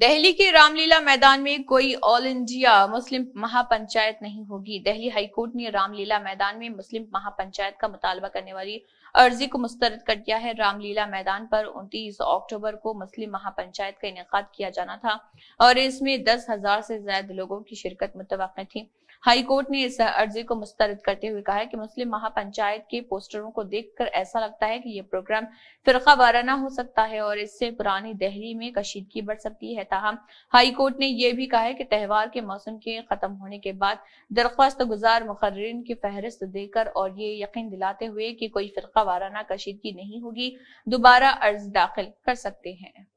दिल्ली के रामलीला मैदान में कोई ऑल इंडिया मुस्लिम महापंचायत नहीं होगी दिल्ली हाईकोर्ट ने रामलीला मैदान में मुस्लिम महापंचायत का मुतालबा करने वाली अर्जी को मुस्तरद कर दिया है रामलीला मैदान पर 29 अक्टूबर को मुस्लिम महापंचायत का इनका किया जाना था और इसमें दस हजार से ज्यादा लोगों की शिरकत मुतव थी हाईकोर्ट ने इस अर्जी को मुस्तरद करते हुए कहा है कि मुस्लिम महापंचायत के पोस्टरों को देखकर ऐसा लगता है कि ये प्रोग्राम फिरका वाराना हो सकता है और इससे पुरानी दहली में कशीदगी बढ़ सकती है तहम हाई कोर्ट ने यह भी कहा है कि त्यौहार के मौसम के खत्म होने के बाद दरख्वास्त गुजार मुकर्रीन की फहरिस्त देकर और ये यकीन दिलाते हुए कि कोई फिरका वाराना कशीदगी नहीं होगी दोबारा अर्ज दाखिल कर सकते हैं